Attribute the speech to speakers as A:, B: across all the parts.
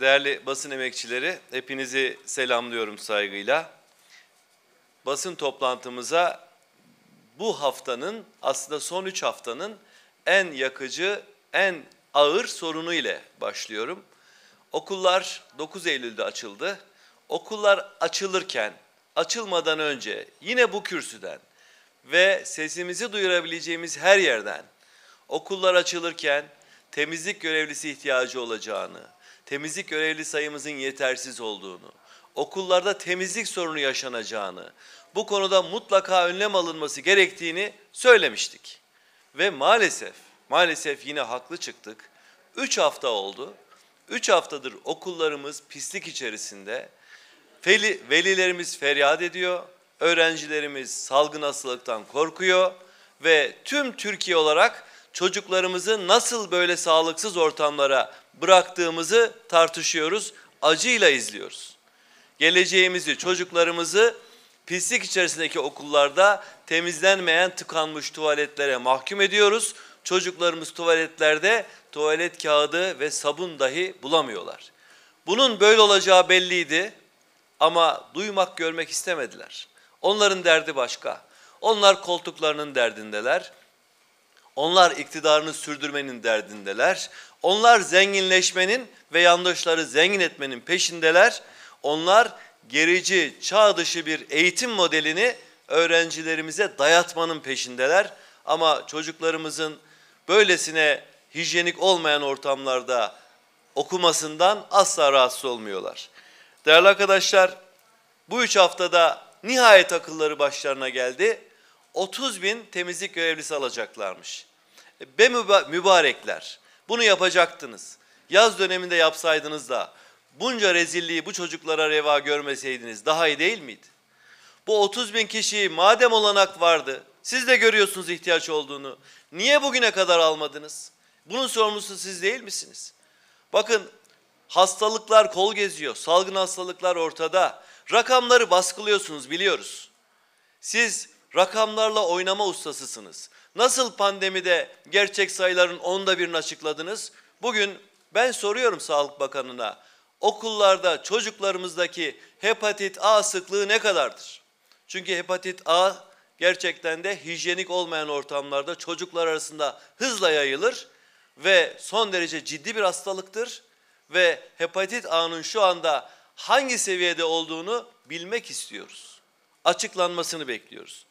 A: Değerli basın emekçileri, hepinizi selamlıyorum saygıyla. Basın toplantımıza bu haftanın, aslında son üç haftanın en yakıcı, en ağır sorunu ile başlıyorum. Okullar 9 Eylül'de açıldı. Okullar açılırken, açılmadan önce yine bu kürsüden ve sesimizi duyurabileceğimiz her yerden okullar açılırken temizlik görevlisi ihtiyacı olacağını, temizlik görevli sayımızın yetersiz olduğunu, okullarda temizlik sorunu yaşanacağını, bu konuda mutlaka önlem alınması gerektiğini söylemiştik. Ve maalesef, maalesef yine haklı çıktık. Üç hafta oldu. Üç haftadır okullarımız pislik içerisinde. Veli, velilerimiz feryat ediyor, öğrencilerimiz salgın hastalıktan korkuyor ve tüm Türkiye olarak çocuklarımızı nasıl böyle sağlıksız ortamlara bıraktığımızı tartışıyoruz, acıyla izliyoruz. Geleceğimizi, çocuklarımızı pislik içerisindeki okullarda temizlenmeyen tıkanmış tuvaletlere mahkum ediyoruz. Çocuklarımız tuvaletlerde tuvalet kağıdı ve sabun dahi bulamıyorlar. Bunun böyle olacağı belliydi ama duymak görmek istemediler. Onların derdi başka. Onlar koltuklarının derdindeler. Onlar iktidarını sürdürmenin derdindeler. Onlar zenginleşmenin ve yandaşları zengin etmenin peşindeler. Onlar gerici, çağ dışı bir eğitim modelini öğrencilerimize dayatmanın peşindeler. Ama çocuklarımızın böylesine hijyenik olmayan ortamlarda okumasından asla rahatsız olmuyorlar. Değerli arkadaşlar, bu üç haftada nihayet akılları başlarına geldi. 30 bin temizlik görevlisi alacaklarmış. E, be mübarekler. Bunu yapacaktınız. Yaz döneminde yapsaydınız da bunca rezilliği bu çocuklara reva görmeseydiniz daha iyi değil miydi? Bu 30 bin kişiyi madem olanak vardı, siz de görüyorsunuz ihtiyaç olduğunu. Niye bugüne kadar almadınız? Bunun sorumlusu siz değil misiniz? Bakın hastalıklar kol geziyor, salgın hastalıklar ortada. Rakamları baskılıyorsunuz biliyoruz. Siz rakamlarla oynama ustasısınız. Nasıl pandemide gerçek sayıların onda birini açıkladınız? Bugün ben soruyorum Sağlık Bakanı'na okullarda çocuklarımızdaki hepatit A sıklığı ne kadardır? Çünkü hepatit A gerçekten de hijyenik olmayan ortamlarda çocuklar arasında hızla yayılır ve son derece ciddi bir hastalıktır ve hepatit A'nın şu anda hangi seviyede olduğunu bilmek istiyoruz. Açıklanmasını bekliyoruz.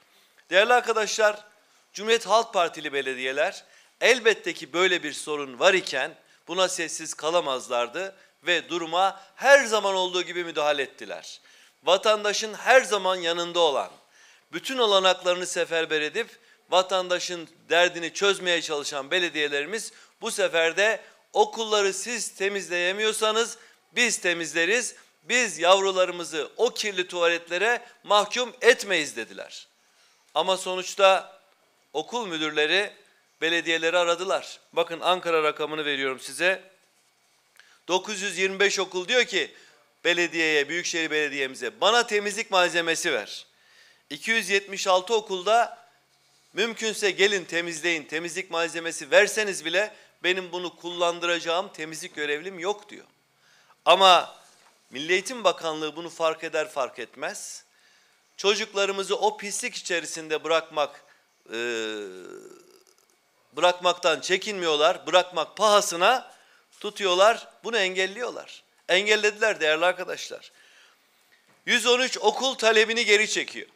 A: Değerli arkadaşlar, Cumhuriyet Halk Partili belediyeler elbette ki böyle bir sorun var iken buna sessiz kalamazlardı ve duruma her zaman olduğu gibi müdahale ettiler. Vatandaşın her zaman yanında olan, bütün olanaklarını seferber edip vatandaşın derdini çözmeye çalışan belediyelerimiz bu sefer de okulları siz temizleyemiyorsanız biz temizleriz. Biz yavrularımızı o kirli tuvaletlere mahkum etmeyiz dediler. Ama sonuçta okul müdürleri belediyeleri aradılar. Bakın Ankara rakamını veriyorum size. 925 okul diyor ki belediyeye, Büyükşehir Belediye'mize bana temizlik malzemesi ver. 276 okulda mümkünse gelin temizleyin, temizlik malzemesi verseniz bile benim bunu kullandıracağım temizlik görevlim yok diyor. Ama Milli Eğitim Bakanlığı bunu fark eder fark etmez. Çocuklarımızı o pislik içerisinde bırakmak e, bırakmaktan çekinmiyorlar. Bırakmak pahasına tutuyorlar. Bunu engelliyorlar. Engellediler değerli arkadaşlar. 113 okul talebini geri çekiyor.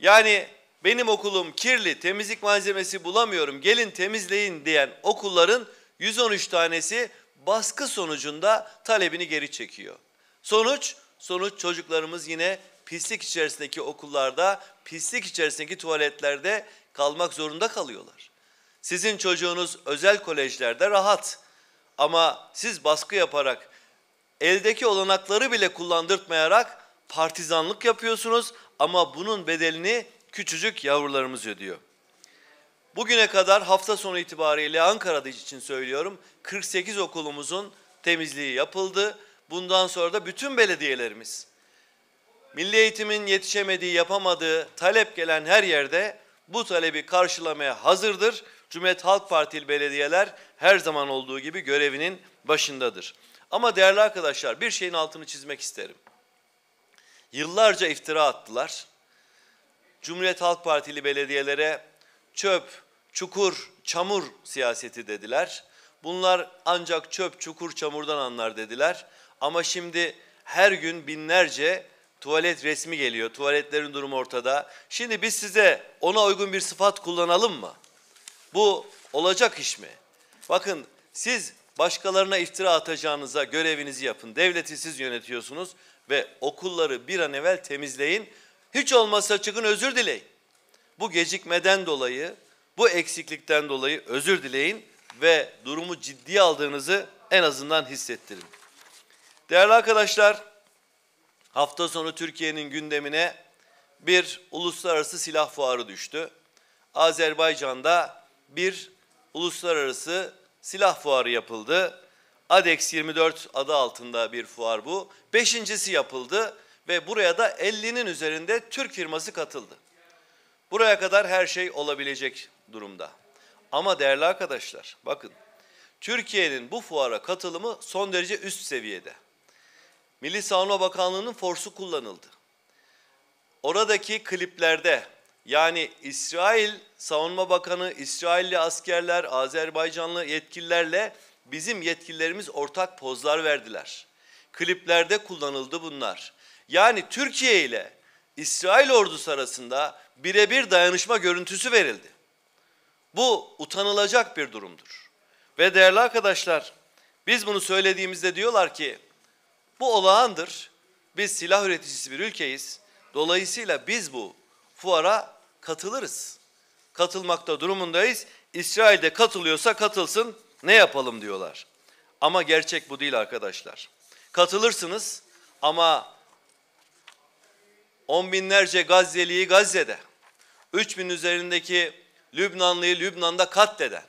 A: Yani benim okulum kirli, temizlik malzemesi bulamıyorum, gelin temizleyin diyen okulların 113 tanesi baskı sonucunda talebini geri çekiyor. Sonuç, sonuç çocuklarımız yine pislik içerisindeki okullarda, pislik içerisindeki tuvaletlerde kalmak zorunda kalıyorlar. Sizin çocuğunuz özel kolejlerde rahat ama siz baskı yaparak, eldeki olanakları bile kullandırtmayarak partizanlık yapıyorsunuz ama bunun bedelini küçücük yavrularımız ödüyor. Bugüne kadar hafta sonu itibariyle Ankara'da için söylüyorum 48 okulumuzun temizliği yapıldı. Bundan sonra da bütün belediyelerimiz milli eğitimin yetişemediği, yapamadığı talep gelen her yerde bu talebi karşılamaya hazırdır. Cumhuriyet Halk Partili belediyeler her zaman olduğu gibi görevinin başındadır. Ama değerli arkadaşlar bir şeyin altını çizmek isterim. Yıllarca iftira attılar. Cumhuriyet Halk Partili belediyelere çöp, çukur, çamur siyaseti dediler. Bunlar ancak çöp, çukur, çamurdan anlar dediler. Ama şimdi her gün binlerce tuvalet resmi geliyor. Tuvaletlerin durumu ortada. Şimdi biz size ona uygun bir sıfat kullanalım mı? Bu olacak iş mi? Bakın siz başkalarına iftira atacağınıza görevinizi yapın. Devleti siz yönetiyorsunuz ve okulları bir an evvel temizleyin. Hiç olmazsa çıkın özür dileyin. Bu gecikmeden dolayı, bu eksiklikten dolayı özür dileyin ve durumu ciddiye aldığınızı en azından hissettirin. Değerli arkadaşlar, hafta sonu Türkiye'nin gündemine bir uluslararası silah fuarı düştü. Azerbaycan'da bir uluslararası silah fuarı yapıldı. ADEX 24 adı altında bir fuar bu. Beşincisi yapıldı ve buraya da 50'nin üzerinde Türk firması katıldı. Buraya kadar her şey olabilecek durumda. Ama değerli arkadaşlar bakın Türkiye'nin bu fuara katılımı son derece üst seviyede. Milli Savunma Bakanlığı'nın forsu kullanıldı. Oradaki kliplerde yani İsrail Savunma Bakanı, İsrailli askerler, Azerbaycanlı yetkililerle bizim yetkililerimiz ortak pozlar verdiler. Kliplerde kullanıldı bunlar. Yani Türkiye ile İsrail ordusu arasında birebir dayanışma görüntüsü verildi. Bu utanılacak bir durumdur. Ve değerli arkadaşlar, biz bunu söylediğimizde diyorlar ki bu olağandır. Biz silah üreticisi bir ülkeyiz. Dolayısıyla biz bu fuara katılırız. Katılmakta durumundayız. İsrail de katılıyorsa katılsın ne yapalım diyorlar. Ama gerçek bu değil arkadaşlar. Katılırsınız ama on binlerce Gazze'liyi Gazze'de, üç bin üzerindeki Lübnanlıyı Lübnan'da katleden,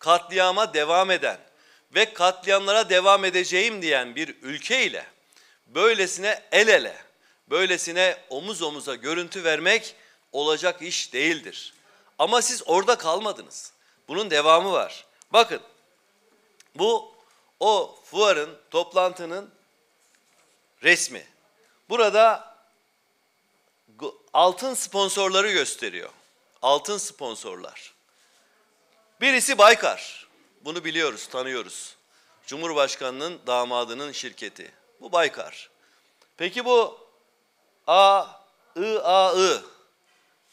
A: katliama devam eden, ve katliamlara devam edeceğim diyen bir ülke ile böylesine el ele, böylesine omuz omuza görüntü vermek olacak iş değildir. Ama siz orada kalmadınız. Bunun devamı var. Bakın bu o fuarın, toplantının resmi. Burada altın sponsorları gösteriyor. Altın sponsorlar. Birisi Baykar. Bunu biliyoruz, tanıyoruz. Cumhurbaşkanının damadının şirketi. Bu Baykar. Peki bu A, I, A, I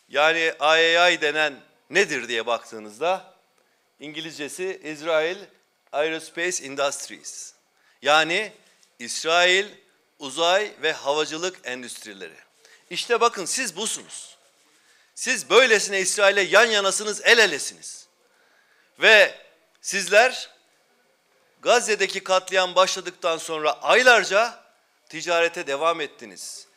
A: yani AEI denen nedir diye baktığınızda İngilizcesi İsrail Aerospace Industries. Yani İsrail Uzay ve Havacılık Endüstrileri. İşte bakın siz busunuz. Siz böylesine İsrail'e yan yanasınız, el elesiniz. Ve Sizler Gazze'deki katliam başladıktan sonra aylarca ticarete devam ettiniz.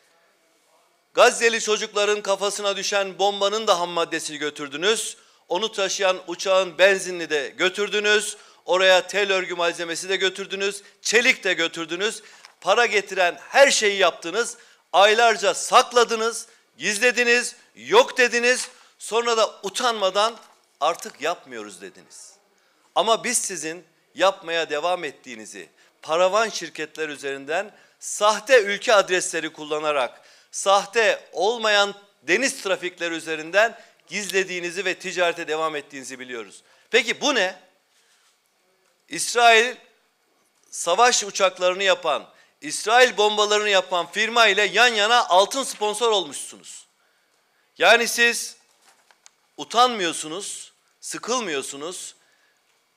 A: Gazze'li çocukların kafasına düşen bombanın da ham maddesini götürdünüz. Onu taşıyan uçağın benzinini de götürdünüz. Oraya tel örgü malzemesi de götürdünüz. Çelik de götürdünüz. Para getiren her şeyi yaptınız. Aylarca sakladınız, gizlediniz, yok dediniz. Sonra da utanmadan artık yapmıyoruz dediniz. Ama biz sizin yapmaya devam ettiğinizi paravan şirketler üzerinden sahte ülke adresleri kullanarak sahte olmayan deniz trafikleri üzerinden gizlediğinizi ve ticarete devam ettiğinizi biliyoruz. Peki bu ne? İsrail savaş uçaklarını yapan, İsrail bombalarını yapan firma ile yan yana altın sponsor olmuşsunuz. Yani siz utanmıyorsunuz, sıkılmıyorsunuz,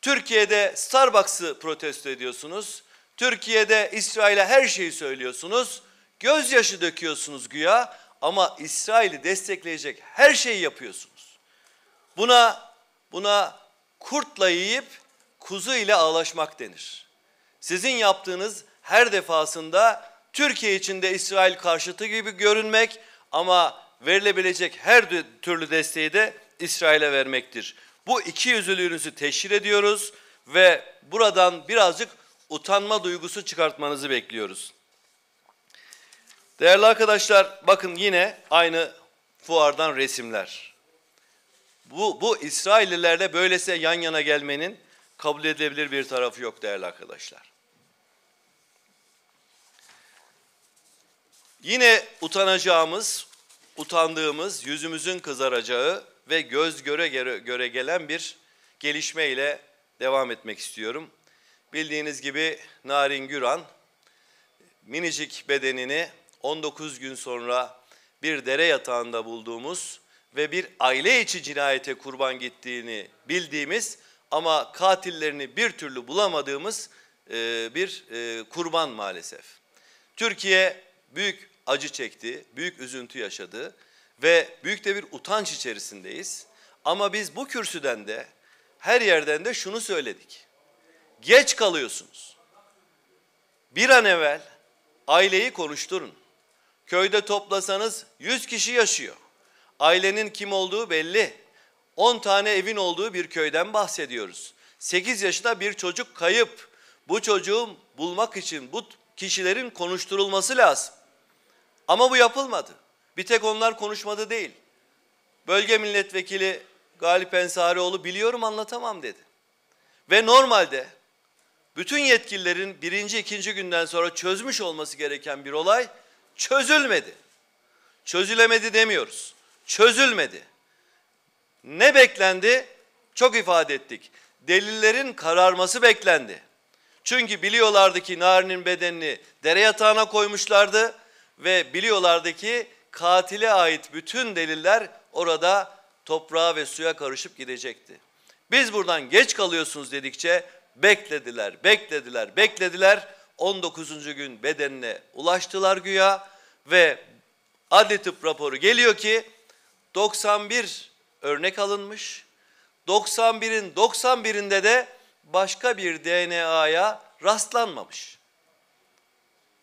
A: Türkiye'de Starbucks'ı protesto ediyorsunuz. Türkiye'de İsrail'e her şeyi söylüyorsunuz. Gözyaşı döküyorsunuz güya ama İsrail'i destekleyecek her şeyi yapıyorsunuz. Buna buna kurtla yiyip kuzu ile ağlaşmak denir. Sizin yaptığınız her defasında Türkiye içinde İsrail karşıtı gibi görünmek ama verilebilecek her türlü desteği de İsrail'e vermektir. Bu iki yüzlülüğünüzü teşhir ediyoruz ve buradan birazcık utanma duygusu çıkartmanızı bekliyoruz. Değerli arkadaşlar bakın yine aynı fuardan resimler. Bu, bu İsraillilerle böylese yan yana gelmenin kabul edilebilir bir tarafı yok değerli arkadaşlar. Yine utanacağımız, utandığımız, yüzümüzün kızaracağı ve göz göre göre, göre gelen bir gelişme ile devam etmek istiyorum. Bildiğiniz gibi Narin Güran minicik bedenini 19 gün sonra bir dere yatağında bulduğumuz ve bir aile içi cinayete kurban gittiğini bildiğimiz ama katillerini bir türlü bulamadığımız e, bir e, kurban maalesef. Türkiye büyük acı çekti, büyük üzüntü yaşadı ve büyük de bir utanç içerisindeyiz. Ama biz bu kürsüden de her yerden de şunu söyledik. Geç kalıyorsunuz. Bir an evvel aileyi konuşturun. Köyde toplasanız 100 kişi yaşıyor. Ailenin kim olduğu belli. 10 tane evin olduğu bir köyden bahsediyoruz. 8 yaşında bir çocuk kayıp. Bu çocuğu bulmak için bu kişilerin konuşturulması lazım. Ama bu yapılmadı. Bir tek onlar konuşmadı değil. Bölge milletvekili Galip Ensarioğlu biliyorum anlatamam dedi. Ve normalde bütün yetkililerin birinci ikinci günden sonra çözmüş olması gereken bir olay çözülmedi. Çözülemedi demiyoruz. Çözülmedi. Ne beklendi? Çok ifade ettik. Delillerin kararması beklendi. Çünkü biliyorlardı ki Narin'in bedenini dere yatağına koymuşlardı ve biliyorlardı ki katile ait bütün deliller orada toprağa ve suya karışıp gidecekti. Biz buradan geç kalıyorsunuz dedikçe beklediler, beklediler, beklediler. 19. gün bedenine ulaştılar güya ve adli tıp raporu geliyor ki 91 örnek alınmış. 91'in 91'inde de başka bir DNA'ya rastlanmamış.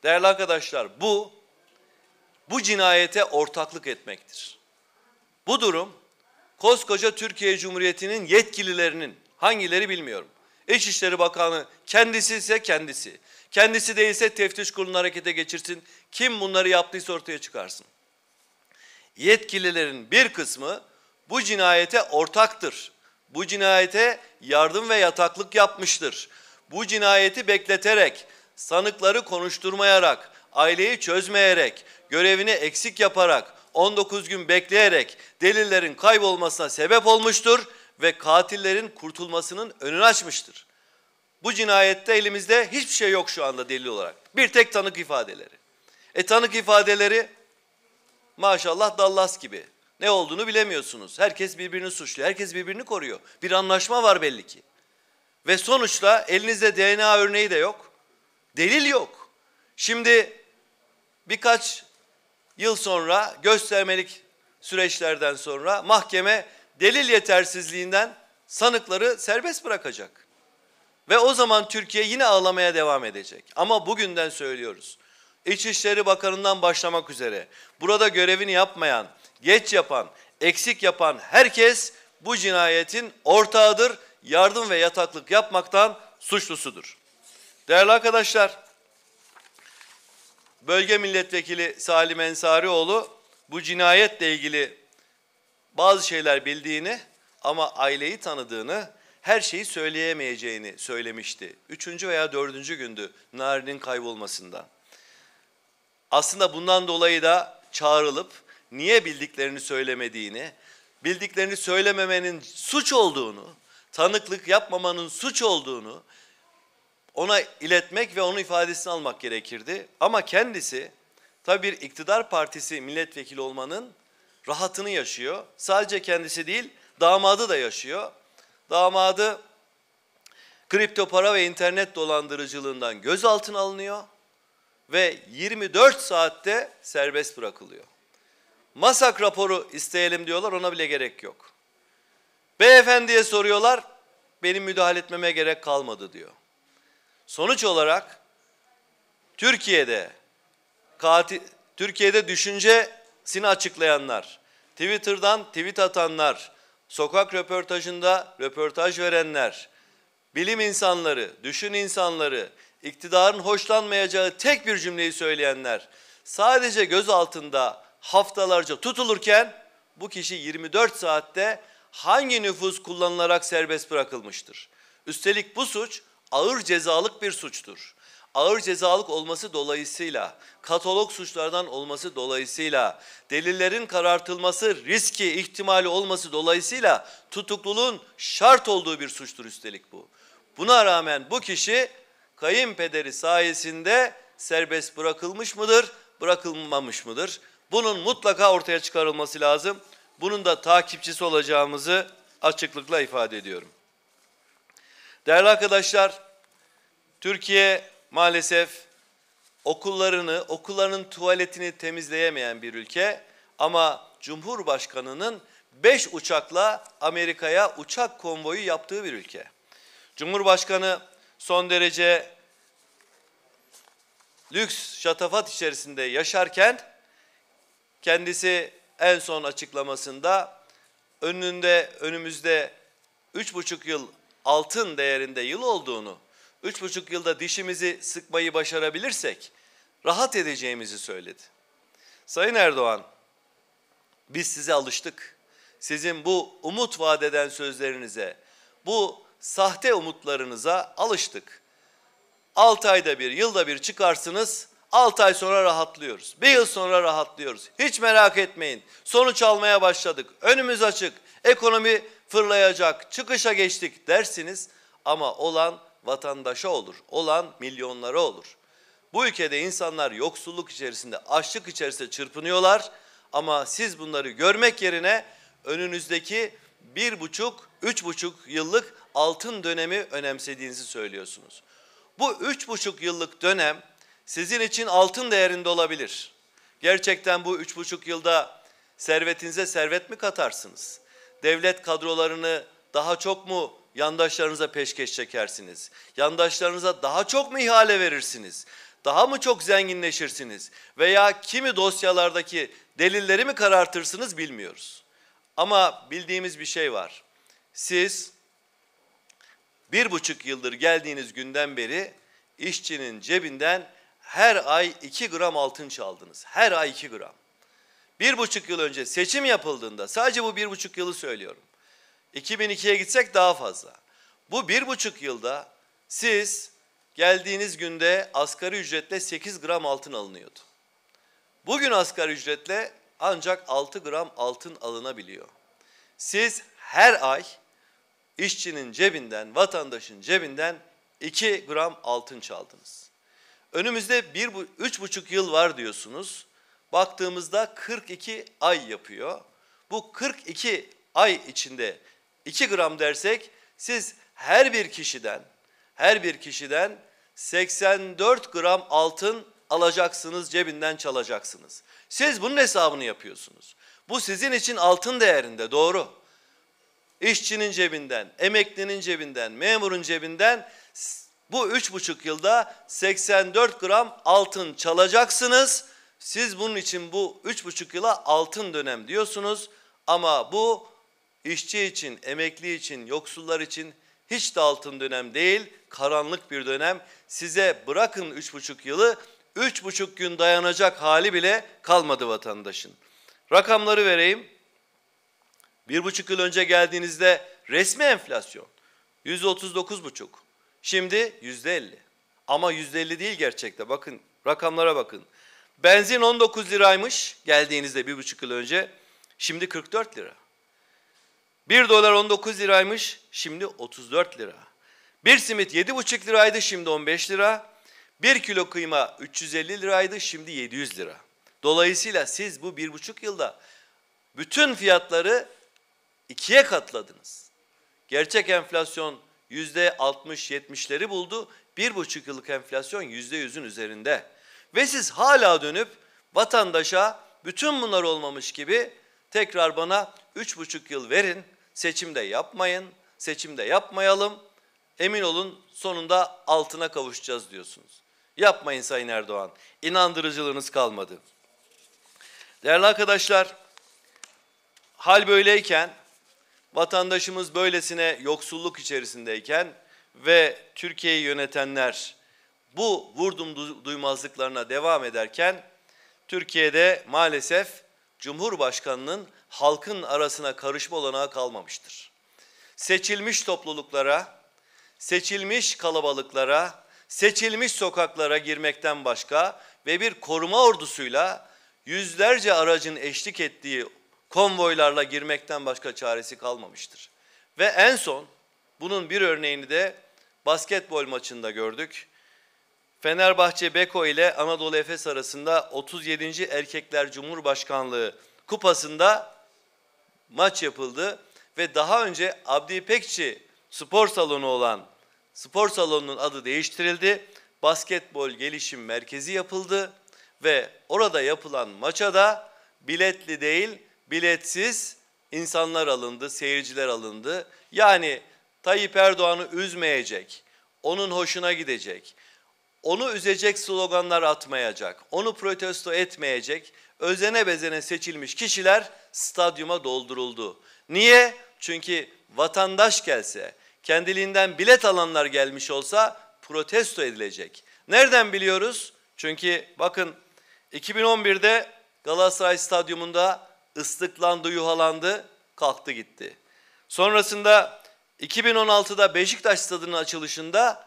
A: Değerli arkadaşlar bu bu cinayete ortaklık etmektir. Bu durum koskoca Türkiye Cumhuriyeti'nin yetkililerinin hangileri bilmiyorum. İçişleri Bakanı kendisi ise kendisi. Kendisi değilse teftiş kurulunu harekete geçirsin. Kim bunları yaptıysa ortaya çıkarsın. Yetkililerin bir kısmı bu cinayete ortaktır. Bu cinayete yardım ve yataklık yapmıştır. Bu cinayeti bekleterek, sanıkları konuşturmayarak, aileyi çözmeyerek, görevini eksik yaparak, 19 gün bekleyerek delillerin kaybolmasına sebep olmuştur ve katillerin kurtulmasının önünü açmıştır. Bu cinayette elimizde hiçbir şey yok şu anda delil olarak. Bir tek tanık ifadeleri. E tanık ifadeleri maşallah Dallas gibi. Ne olduğunu bilemiyorsunuz. Herkes birbirini suçluyor. Herkes birbirini koruyor. Bir anlaşma var belli ki. Ve sonuçta elinizde DNA örneği de yok. Delil yok. Şimdi birkaç yıl sonra göstermelik süreçlerden sonra mahkeme delil yetersizliğinden sanıkları serbest bırakacak. Ve o zaman Türkiye yine ağlamaya devam edecek. Ama bugünden söylüyoruz. İçişleri Bakanı'ndan başlamak üzere burada görevini yapmayan, geç yapan, eksik yapan herkes bu cinayetin ortağıdır, yardım ve yataklık yapmaktan suçlusudur. Değerli arkadaşlar, Bölge Milletvekili Salim Ensarioğlu bu cinayetle ilgili bazı şeyler bildiğini ama aileyi tanıdığını, her şeyi söyleyemeyeceğini söylemişti. Üçüncü veya dördüncü gündü Nari'nin kaybolmasında. Aslında bundan dolayı da çağrılıp niye bildiklerini söylemediğini, bildiklerini söylememenin suç olduğunu, tanıklık yapmamanın suç olduğunu, ona iletmek ve onun ifadesini almak gerekirdi. Ama kendisi tabi bir iktidar partisi milletvekili olmanın rahatını yaşıyor. Sadece kendisi değil damadı da yaşıyor. Damadı kripto para ve internet dolandırıcılığından gözaltına alınıyor ve 24 saatte serbest bırakılıyor. Masak raporu isteyelim diyorlar ona bile gerek yok. Beyefendiye soruyorlar benim müdahale etmeme gerek kalmadı diyor. Sonuç olarak Türkiye'de katil, Türkiye'de düşüncesini açıklayanlar, Twitter'dan tweet atanlar, sokak röportajında röportaj verenler, bilim insanları, düşün insanları, iktidarın hoşlanmayacağı tek bir cümleyi söyleyenler sadece göz altında haftalarca tutulurken bu kişi 24 saatte hangi nüfus kullanılarak serbest bırakılmıştır? Üstelik bu suç ağır cezalık bir suçtur. Ağır cezalık olması dolayısıyla, katalog suçlardan olması dolayısıyla, delillerin karartılması, riski, ihtimali olması dolayısıyla tutukluluğun şart olduğu bir suçtur üstelik bu. Buna rağmen bu kişi kayınpederi sayesinde serbest bırakılmış mıdır, bırakılmamış mıdır? Bunun mutlaka ortaya çıkarılması lazım. Bunun da takipçisi olacağımızı açıklıkla ifade ediyorum. Değerli arkadaşlar, Türkiye maalesef okullarını, okulların tuvaletini temizleyemeyen bir ülke ama Cumhurbaşkanı'nın beş uçakla Amerika'ya uçak konvoyu yaptığı bir ülke. Cumhurbaşkanı son derece lüks şatafat içerisinde yaşarken kendisi en son açıklamasında önünde önümüzde üç buçuk yıl altın değerinde yıl olduğunu, üç buçuk yılda dişimizi sıkmayı başarabilirsek rahat edeceğimizi söyledi. Sayın Erdoğan, biz size alıştık. Sizin bu umut vadeden sözlerinize, bu sahte umutlarınıza alıştık. 6 ayda bir, yılda bir çıkarsınız, 6 ay sonra rahatlıyoruz. Bir yıl sonra rahatlıyoruz. Hiç merak etmeyin. Sonuç almaya başladık. Önümüz açık. Ekonomi fırlayacak, çıkışa geçtik dersiniz ama olan vatandaşa olur, olan milyonlara olur. Bu ülkede insanlar yoksulluk içerisinde, açlık içerisinde çırpınıyorlar ama siz bunları görmek yerine önünüzdeki bir buçuk, üç buçuk yıllık altın dönemi önemsediğinizi söylüyorsunuz. Bu üç buçuk yıllık dönem sizin için altın değerinde olabilir. Gerçekten bu üç buçuk yılda servetinize servet mi katarsınız? devlet kadrolarını daha çok mu yandaşlarınıza peşkeş çekersiniz? Yandaşlarınıza daha çok mu ihale verirsiniz? Daha mı çok zenginleşirsiniz? Veya kimi dosyalardaki delilleri mi karartırsınız bilmiyoruz. Ama bildiğimiz bir şey var. Siz bir buçuk yıldır geldiğiniz günden beri işçinin cebinden her ay iki gram altın çaldınız. Her ay iki gram bir buçuk yıl önce seçim yapıldığında sadece bu bir buçuk yılı söylüyorum. 2002'ye gitsek daha fazla. Bu bir buçuk yılda siz geldiğiniz günde asgari ücretle 8 gram altın alınıyordu. Bugün asgari ücretle ancak 6 gram altın alınabiliyor. Siz her ay işçinin cebinden, vatandaşın cebinden 2 gram altın çaldınız. Önümüzde 3,5 yıl var diyorsunuz baktığımızda 42 ay yapıyor. Bu 42 ay içinde 2 gram dersek siz her bir kişiden her bir kişiden 84 gram altın alacaksınız, cebinden çalacaksınız. Siz bunun hesabını yapıyorsunuz. Bu sizin için altın değerinde, doğru. İşçinin cebinden, emeklinin cebinden, memurun cebinden bu üç buçuk yılda 84 gram altın çalacaksınız siz bunun için bu üç buçuk yıla altın dönem diyorsunuz ama bu işçi için, emekli için, yoksullar için hiç de altın dönem değil, karanlık bir dönem. Size bırakın üç buçuk yılı, üç buçuk gün dayanacak hali bile kalmadı vatandaşın. Rakamları vereyim. Bir buçuk yıl önce geldiğinizde resmi enflasyon yüzde otuz dokuz buçuk. Şimdi yüzde elli. Ama yüzde elli değil gerçekte. Bakın rakamlara bakın. Benzin 19 liraymış geldiğinizde bir buçuk yıl önce. Şimdi 44 lira. 1 dolar 19 liraymış şimdi 34 lira. Bir simit 7,5 liraydı şimdi 15 lira. 1 kilo kıyma 350 liraydı şimdi 700 lira. Dolayısıyla siz bu bir buçuk yılda bütün fiyatları ikiye katladınız. Gerçek enflasyon yüzde %60-70'leri buldu. bir buçuk yıllık enflasyon yüzde yüzün üzerinde. Ve siz hala dönüp vatandaşa bütün bunlar olmamış gibi tekrar bana üç buçuk yıl verin, seçimde yapmayın, seçimde yapmayalım, emin olun sonunda altına kavuşacağız diyorsunuz. Yapmayın Sayın Erdoğan, inandırıcılığınız kalmadı. Değerli arkadaşlar, hal böyleyken, vatandaşımız böylesine yoksulluk içerisindeyken ve Türkiye'yi yönetenler bu vurdum duymazlıklarına devam ederken Türkiye'de maalesef Cumhurbaşkanının halkın arasına karışma olanağı kalmamıştır. Seçilmiş topluluklara, seçilmiş kalabalıklara, seçilmiş sokaklara girmekten başka ve bir koruma ordusuyla yüzlerce aracın eşlik ettiği konvoylarla girmekten başka çaresi kalmamıştır. Ve en son bunun bir örneğini de basketbol maçında gördük. Fenerbahçe Beko ile Anadolu Efes arasında 37. Erkekler Cumhurbaşkanlığı kupasında maç yapıldı ve daha önce Abdi İpekçi spor salonu olan spor salonunun adı değiştirildi. Basketbol gelişim merkezi yapıldı ve orada yapılan maça da biletli değil biletsiz insanlar alındı, seyirciler alındı. Yani Tayyip Erdoğan'ı üzmeyecek, onun hoşuna gidecek onu üzecek sloganlar atmayacak, onu protesto etmeyecek, özene bezene seçilmiş kişiler stadyuma dolduruldu. Niye? Çünkü vatandaş gelse, kendiliğinden bilet alanlar gelmiş olsa protesto edilecek. Nereden biliyoruz? Çünkü bakın 2011'de Galatasaray Stadyumunda ıslıklandı, yuhalandı, kalktı gitti. Sonrasında 2016'da Beşiktaş Stadı'nın açılışında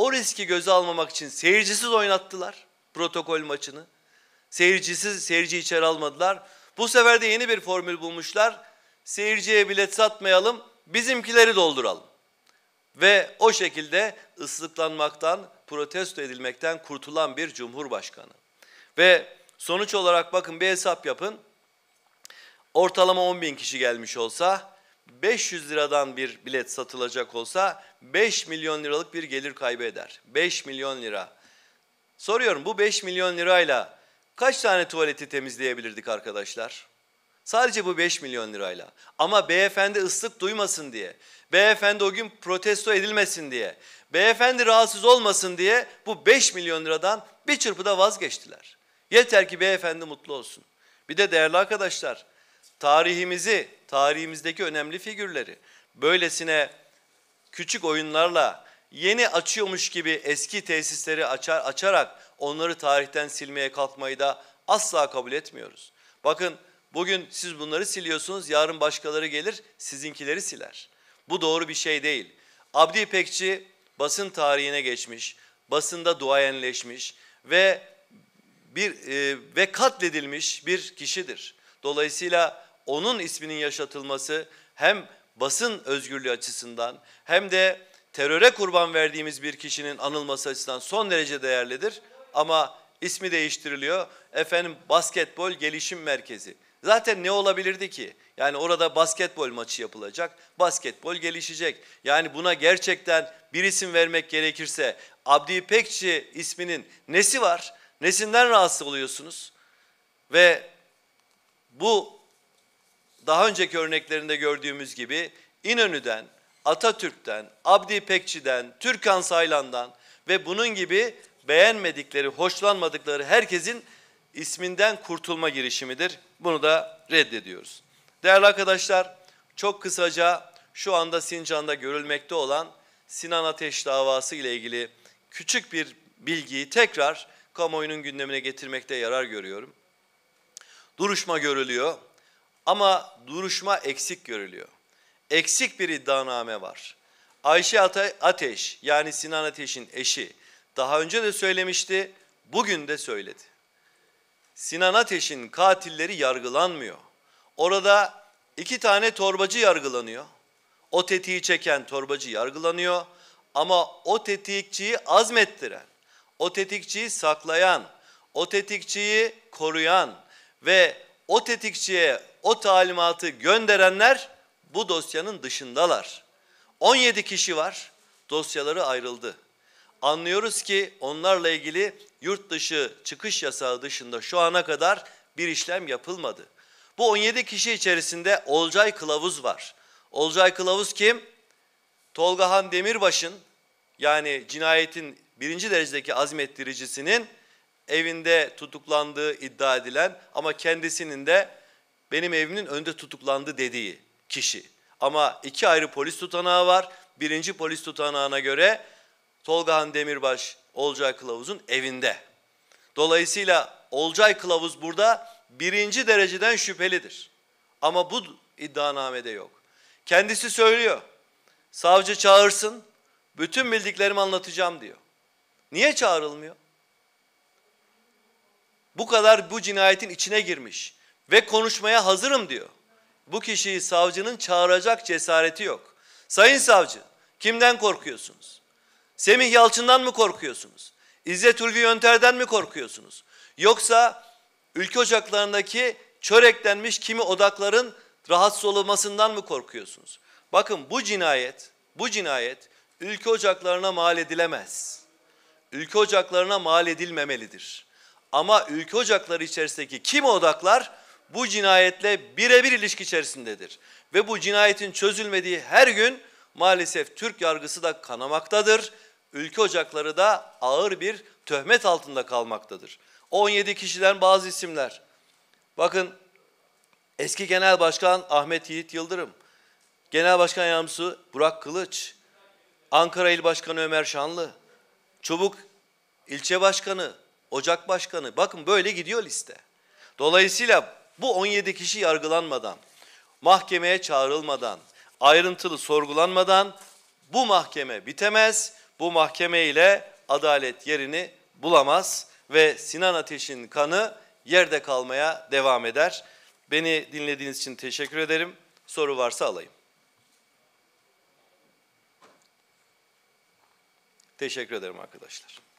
A: o riski göze almamak için seyircisiz oynattılar protokol maçını. Seyircisiz seyirci içeri almadılar. Bu sefer de yeni bir formül bulmuşlar. Seyirciye bilet satmayalım, bizimkileri dolduralım. Ve o şekilde ıslıklanmaktan, protesto edilmekten kurtulan bir cumhurbaşkanı. Ve sonuç olarak bakın bir hesap yapın. Ortalama 10 bin kişi gelmiş olsa 500 liradan bir bilet satılacak olsa 5 milyon liralık bir gelir kaybı eder. 5 milyon lira. Soruyorum bu 5 milyon lirayla kaç tane tuvaleti temizleyebilirdik arkadaşlar? Sadece bu 5 milyon lirayla. Ama beyefendi ıslık duymasın diye, beyefendi o gün protesto edilmesin diye, beyefendi rahatsız olmasın diye bu 5 milyon liradan bir çırpıda vazgeçtiler. Yeter ki beyefendi mutlu olsun. Bir de değerli arkadaşlar tarihimizi, tarihimizdeki önemli figürleri böylesine küçük oyunlarla yeni açıyormuş gibi eski tesisleri açar, açarak onları tarihten silmeye kalkmayı da asla kabul etmiyoruz. Bakın bugün siz bunları siliyorsunuz, yarın başkaları gelir sizinkileri siler. Bu doğru bir şey değil. Abdi İpekçi basın tarihine geçmiş, basında duayenleşmiş ve bir e, ve katledilmiş bir kişidir. Dolayısıyla onun isminin yaşatılması hem basın özgürlüğü açısından hem de teröre kurban verdiğimiz bir kişinin anılması açısından son derece değerlidir. Ama ismi değiştiriliyor. Efendim basketbol gelişim merkezi. Zaten ne olabilirdi ki? Yani orada basketbol maçı yapılacak, basketbol gelişecek. Yani buna gerçekten bir isim vermek gerekirse Abdi İpekçi isminin nesi var? Nesinden rahatsız oluyorsunuz? Ve bu daha önceki örneklerinde gördüğümüz gibi İnönü'den, Atatürk'ten, Abdi Pekçi'den, Türkan Saylan'dan ve bunun gibi beğenmedikleri, hoşlanmadıkları herkesin isminden kurtulma girişimidir. Bunu da reddediyoruz. Değerli arkadaşlar, çok kısaca şu anda Sincan'da görülmekte olan Sinan Ateş davası ile ilgili küçük bir bilgiyi tekrar kamuoyunun gündemine getirmekte yarar görüyorum. Duruşma görülüyor. Ama duruşma eksik görülüyor. Eksik bir iddianame var. Ayşe Ateş yani Sinan Ateş'in eşi daha önce de söylemişti, bugün de söyledi. Sinan Ateş'in katilleri yargılanmıyor. Orada iki tane torbacı yargılanıyor. O tetiği çeken torbacı yargılanıyor ama o tetikçiyi azmettiren, o tetikçiyi saklayan, o tetikçiyi koruyan ve o tetikçiye o talimatı gönderenler bu dosyanın dışındalar. 17 kişi var, dosyaları ayrıldı. Anlıyoruz ki onlarla ilgili yurt dışı çıkış yasağı dışında şu ana kadar bir işlem yapılmadı. Bu 17 kişi içerisinde Olcay Kılavuz var. Olcay Kılavuz kim? Tolga Han Demirbaş'ın yani cinayetin birinci derecedeki azmettiricisinin evinde tutuklandığı iddia edilen ama kendisinin de benim evimin önünde tutuklandı dediği kişi. Ama iki ayrı polis tutanağı var. Birinci polis tutanağına göre Tolgahan Demirbaş Olcay Kılavuz'un evinde. Dolayısıyla Olcay Kılavuz burada birinci dereceden şüphelidir. Ama bu iddianamede yok. Kendisi söylüyor. Savcı çağırsın, bütün bildiklerimi anlatacağım diyor. Niye çağrılmıyor? Bu kadar bu cinayetin içine girmiş ve konuşmaya hazırım diyor. Bu kişiyi savcının çağıracak cesareti yok. Sayın savcı, kimden korkuyorsunuz? Semih Yalçın'dan mı korkuyorsunuz? İzzet Ulvi Yönter'den mi korkuyorsunuz? Yoksa ülke ocaklarındaki çöreklenmiş kimi odakların rahatsız olmasından mı korkuyorsunuz? Bakın bu cinayet, bu cinayet ülke ocaklarına mal edilemez. Ülke ocaklarına mal edilmemelidir. Ama ülke ocakları içerisindeki kimi odaklar bu cinayetle birebir ilişki içerisindedir. Ve bu cinayetin çözülmediği her gün maalesef Türk yargısı da kanamaktadır. Ülke ocakları da ağır bir töhmet altında kalmaktadır. 17 kişiden bazı isimler. Bakın eski Genel Başkan Ahmet Yiğit Yıldırım, Genel Başkan Yardımcısı Burak Kılıç, Ankara İl Başkanı Ömer Şanlı, Çubuk ilçe Başkanı, Ocak Başkanı. Bakın böyle gidiyor liste. Dolayısıyla bu 17 kişi yargılanmadan, mahkemeye çağrılmadan, ayrıntılı sorgulanmadan bu mahkeme bitemez. Bu mahkeme ile adalet yerini bulamaz ve Sinan Ateş'in kanı yerde kalmaya devam eder. Beni dinlediğiniz için teşekkür ederim. Soru varsa alayım. Teşekkür ederim arkadaşlar.